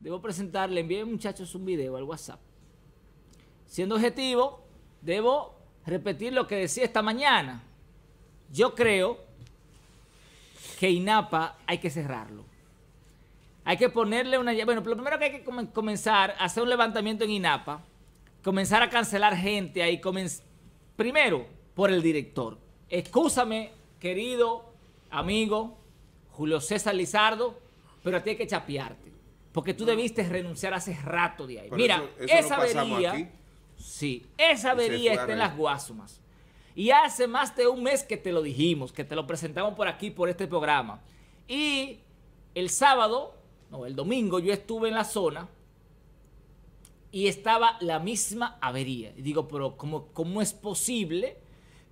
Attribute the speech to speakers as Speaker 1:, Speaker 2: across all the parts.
Speaker 1: debo presentarle, le muchachos un video al WhatsApp. Siendo objetivo, debo repetir lo que decía esta mañana. Yo creo que INAPA hay que cerrarlo. Hay que ponerle una... Bueno, lo primero que hay que comenzar, hacer un levantamiento en INAPA, comenzar a cancelar gente ahí, primero por el director. Excúsame, querido amigo Julio César Lizardo, pero a ti hay que chapearte. Porque tú debiste renunciar hace rato de ahí. Mira, esa avería, sí, esa avería está en las Guasumas. Y hace más de un mes que te lo dijimos, que te lo presentamos por aquí, por este programa. Y el sábado, no, el domingo, yo estuve en la zona y estaba la misma avería. Y digo, pero ¿cómo, cómo es posible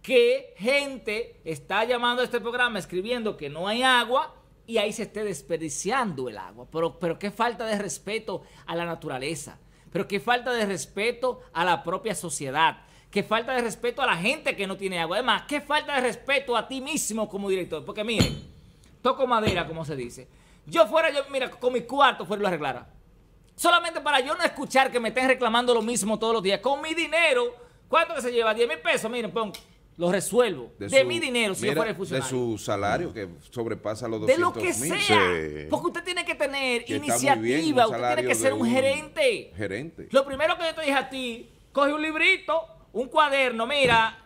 Speaker 1: que gente está llamando a este programa escribiendo que no hay agua y ahí se esté desperdiciando el agua. Pero, pero qué falta de respeto a la naturaleza, pero qué falta de respeto a la propia sociedad, qué falta de respeto a la gente que no tiene agua. Además, qué falta de respeto a ti mismo como director. Porque miren, toco madera, como se dice. Yo fuera, yo, mira, con mi cuarto fuera lo arreglara. Solamente para yo no escuchar que me estén reclamando lo mismo todos los días. Con mi dinero, ¿cuánto que se lleva? 10 mil pesos, miren, pon, lo resuelvo. De, mi dinero, si yo fuera De su
Speaker 2: salario, que sobrepasa los 200 De lo que sea. Porque
Speaker 1: usted tiene que tener iniciativa, usted tiene que ser un, un gerente. Gerente. Lo primero que yo te dije a ti, coge un librito, un cuaderno, mira,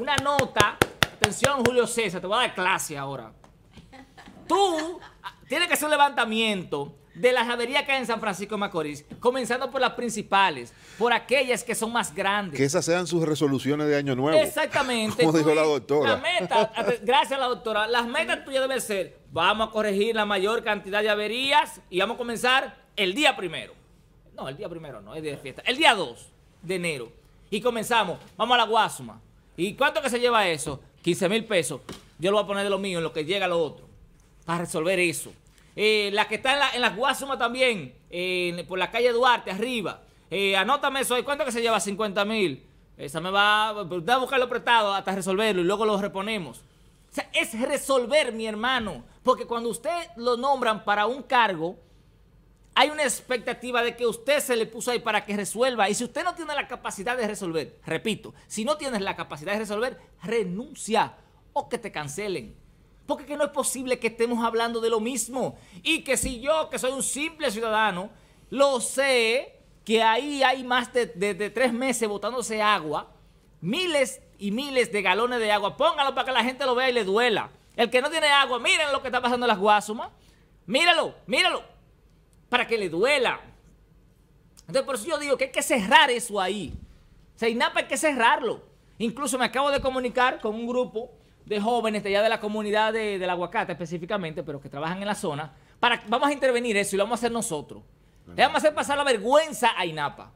Speaker 1: una nota. Atención, Julio César, te voy a dar clase ahora. Tú ah, tienes que hacer un levantamiento de las averías que hay en San Francisco de Macorís, comenzando por las principales, por aquellas que son más grandes. Que esas
Speaker 2: sean sus resoluciones de año nuevo.
Speaker 1: Exactamente. Como dijo la doctora. gracias a la doctora, las metas tuyas deben ser, vamos a corregir la mayor cantidad de averías y vamos a comenzar el día primero. No, el día primero no, el día de fiesta. El día 2 de enero. Y comenzamos, vamos a la Guasuma. ¿Y cuánto que se lleva eso? 15 mil pesos. Yo lo voy a poner de lo mío en lo que llega lo otro. Para resolver eso. Eh, la que está en la, Guasuma también, por la calle Duarte, arriba. Eh, anótame eso ¿Cuánto que se lleva? 50 mil. Esa me va. Usted va a buscarlo prestado hasta resolverlo y luego lo reponemos. O sea, es resolver, mi hermano. Porque cuando usted lo nombran para un cargo, hay una expectativa de que usted se le puso ahí para que resuelva. Y si usted no tiene la capacidad de resolver, repito, si no tienes la capacidad de resolver, renuncia o que te cancelen. Porque que no es posible que estemos hablando de lo mismo. Y que si yo, que soy un simple ciudadano, lo sé, que ahí hay más de, tres meses botándose agua, miles y miles de galones de agua. Póngalo para que la gente lo vea y le duela. El que no tiene agua, miren lo que está pasando en las guasumas. Míralo, míralo. Para que le duela. Entonces, por eso yo digo que hay que cerrar eso ahí. Se INAPA hay que cerrarlo. Incluso me acabo de comunicar con un grupo de jóvenes de allá de la comunidad de, del aguacate específicamente, pero que trabajan en la zona, para vamos a intervenir eso y lo vamos a hacer nosotros. Le vamos a hacer pasar la vergüenza a INAPA.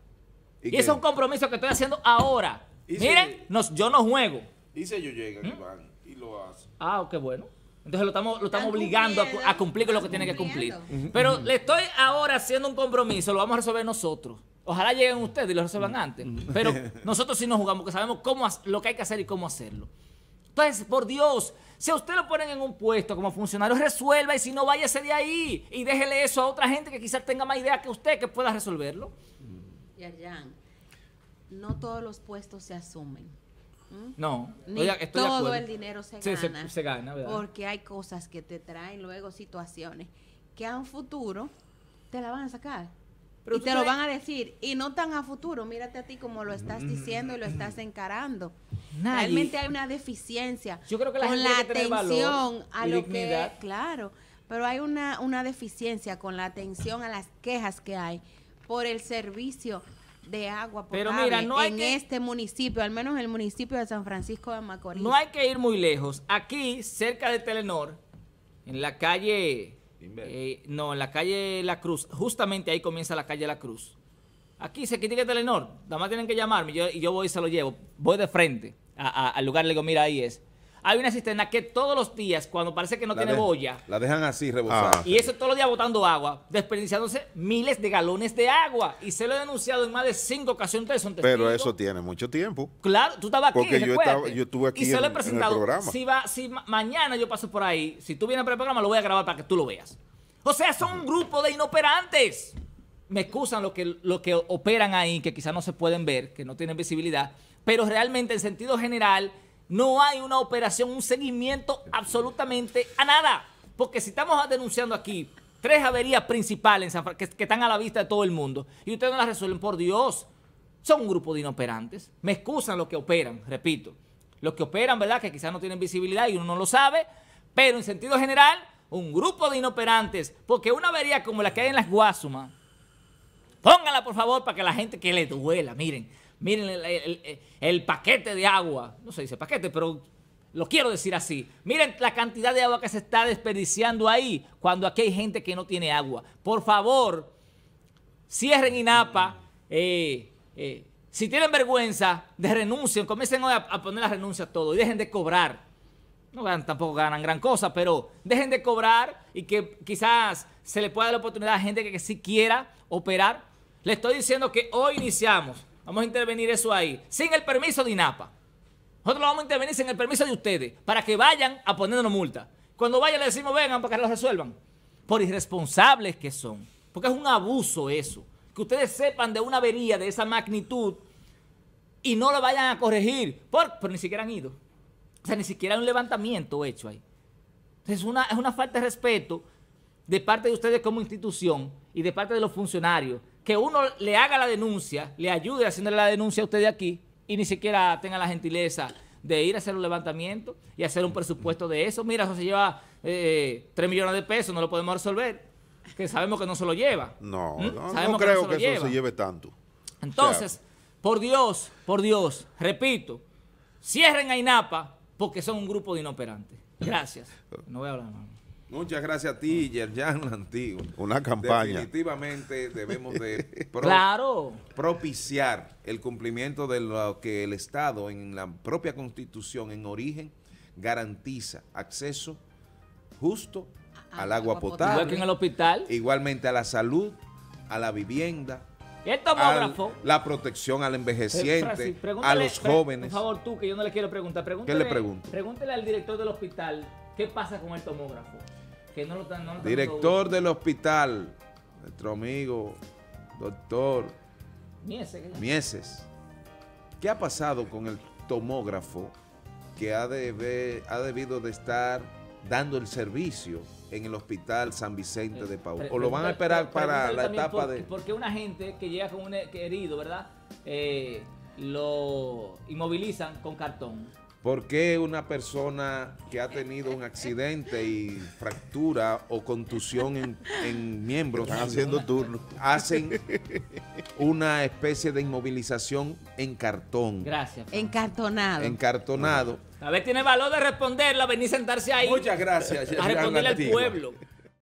Speaker 1: Y, es un compromiso que estoy haciendo ahora. Miren, yo no juego. Dice yo llegan, ¿Mm? y lo hacen. Ah, qué bueno. Entonces lo estamos, lo estamos obligando a, cumplir con lo que tiene que cumplir. Pero le estoy ahora haciendo un compromiso, lo vamos a resolver nosotros. Ojalá lleguen ustedes y lo resuelvan antes. Pero nosotros sí nos jugamos, que sabemos cómo, lo que hay que hacer y cómo hacerlo. Entonces, por Dios, si a usted lo ponen en un puesto como funcionario, resuelva y si no, váyase de ahí y déjele eso a otra gente que quizás tenga más idea que usted que pueda resolverlo. ya. no todos los puestos se asumen. No, todo el dinero se, gana. Porque hay cosas que te traen luego situaciones que a un futuro te la van a sacar y te lo van a decir, y no tan a futuro, mírate a ti como lo estás mm. diciendo y lo estás encarando.
Speaker 2: Realmente hay
Speaker 1: una deficiencia con la atención a lo que... Claro, pero hay una, una deficiencia con la atención a las quejas que hay por el servicio de agua potable Pero mira, en este municipio, al menos en el municipio de San Francisco de Macorís. No hay que ir muy lejos. Aquí, cerca de Telenor, en la calle eh, no, en la calle La Cruz. Justamente ahí comienza la calle La Cruz. Aquí se critica Telenor. Nada más tienen que llamarme yo, y yo voy y se lo llevo. Voy de frente al lugar le digo, mira, ahí es hay una cisterna que todos los días, cuando parece que no tiene boya,
Speaker 2: la dejan así rebosada. y
Speaker 1: eso todos los días botando agua, desperdiciándose miles de galones de agua. Y se lo he denunciado en más de cinco ocasiones. Pero
Speaker 2: eso tiene mucho tiempo.
Speaker 1: Claro, tú estabas aquí. Porque yo, estaba, estuve aquí y se lo he presentado. Si, va, mañana yo paso por ahí, si tú vienes para el programa, lo voy a grabar para que tú lo veas. O sea, son un grupo de inoperantes. Me excusan los que, lo que operan ahí, que quizás no se pueden ver, que no tienen visibilidad, pero realmente en sentido general no hay una operación, un seguimiento absolutamente a nada. Porque si estamos denunciando aquí tres averías principales que, están a la vista de todo el mundo y ustedes no las resuelven, por Dios, son un grupo de inoperantes. Me excusan los que operan, repito. Los que operan, ¿verdad? Que quizás no tienen visibilidad y uno no lo sabe, pero en sentido general, un grupo de inoperantes. Porque una avería como la que hay en las Guasumas, póngala por favor para que la gente que le duela, miren miren el, paquete de agua, no se dice paquete, pero lo quiero decir así. Miren la cantidad de agua que se está desperdiciando ahí cuando aquí hay gente que no tiene agua. Por favor, cierren INAPA. Eh, eh, si tienen vergüenza, de renuncien. Comiencen a, a, poner la renuncia a todo y dejen de cobrar. No ganan, tampoco ganan gran cosa, pero dejen de cobrar y que quizás se le pueda dar la oportunidad a gente que, que sí quiera operar. Le estoy diciendo que hoy iniciamos. Vamos a intervenir eso ahí, sin el permiso de INAPA. Nosotros vamos a intervenir sin el permiso de ustedes, para que vayan a ponernos multa. Cuando vayan le decimos, vengan, para que lo resuelvan. Por irresponsables que son. Porque es un abuso eso. Que ustedes sepan de una avería de esa magnitud y no lo vayan a corregir. Por, pero ni siquiera han ido. O sea, ni siquiera hay un levantamiento hecho ahí. una, es una falta de respeto de parte de ustedes como institución y de parte de los funcionarios que uno le haga la denuncia, le ayude haciéndole la denuncia a de aquí y ni siquiera tenga la gentileza de ir a hacer un levantamiento y hacer un presupuesto de eso. Mira, eso se lleva 3 eh, millones de pesos, no lo podemos resolver, que sabemos que no se lo lleva.
Speaker 2: No, ¿Mm? no, creo que, eso se lleve
Speaker 1: tanto. Entonces, por Dios, por Dios, repito, cierren a INAPA porque son un grupo de inoperantes. Gracias.
Speaker 2: No voy a hablar más. Muchas gracias a ti, Yerjan Antiguo. Una campaña. Definitivamente debemos de propiciar el cumplimiento de lo que el Estado en la propia Constitución en origen garantiza acceso justo al agua, potable. en el hospital. Igualmente a la salud, a la vivienda,
Speaker 1: el tomógrafo.
Speaker 2: la protección al envejeciente, a los jóvenes. Por
Speaker 1: favor, tú, que yo no le quiero preguntar. pregúntale ¿Qué le al director del hospital ¿Qué pasa con el tomógrafo? Director
Speaker 2: del hospital, nuestro amigo, doctor Mieses. Mieses. ¿Qué ha pasado con el tomógrafo que ha, ha debido de estar dando el servicio en el hospital San Vicente eh, de Paúl. O lo van a esperar para la etapa de...
Speaker 1: Porque una gente que llega con un eh, herido, ¿verdad? Eh, lo inmovilizan con cartón.
Speaker 2: ¿Por qué una persona que ha tenido un accidente y fractura o contusión en, en miembros haciendo turnos hacen una especie de inmovilización en cartón? Gracias.
Speaker 1: cartonado. Encartonado.
Speaker 2: Encartonado.
Speaker 1: A ver, tiene valor de responderla, venir a sentarse ahí. Muchas gracias. A responderle al
Speaker 2: pueblo.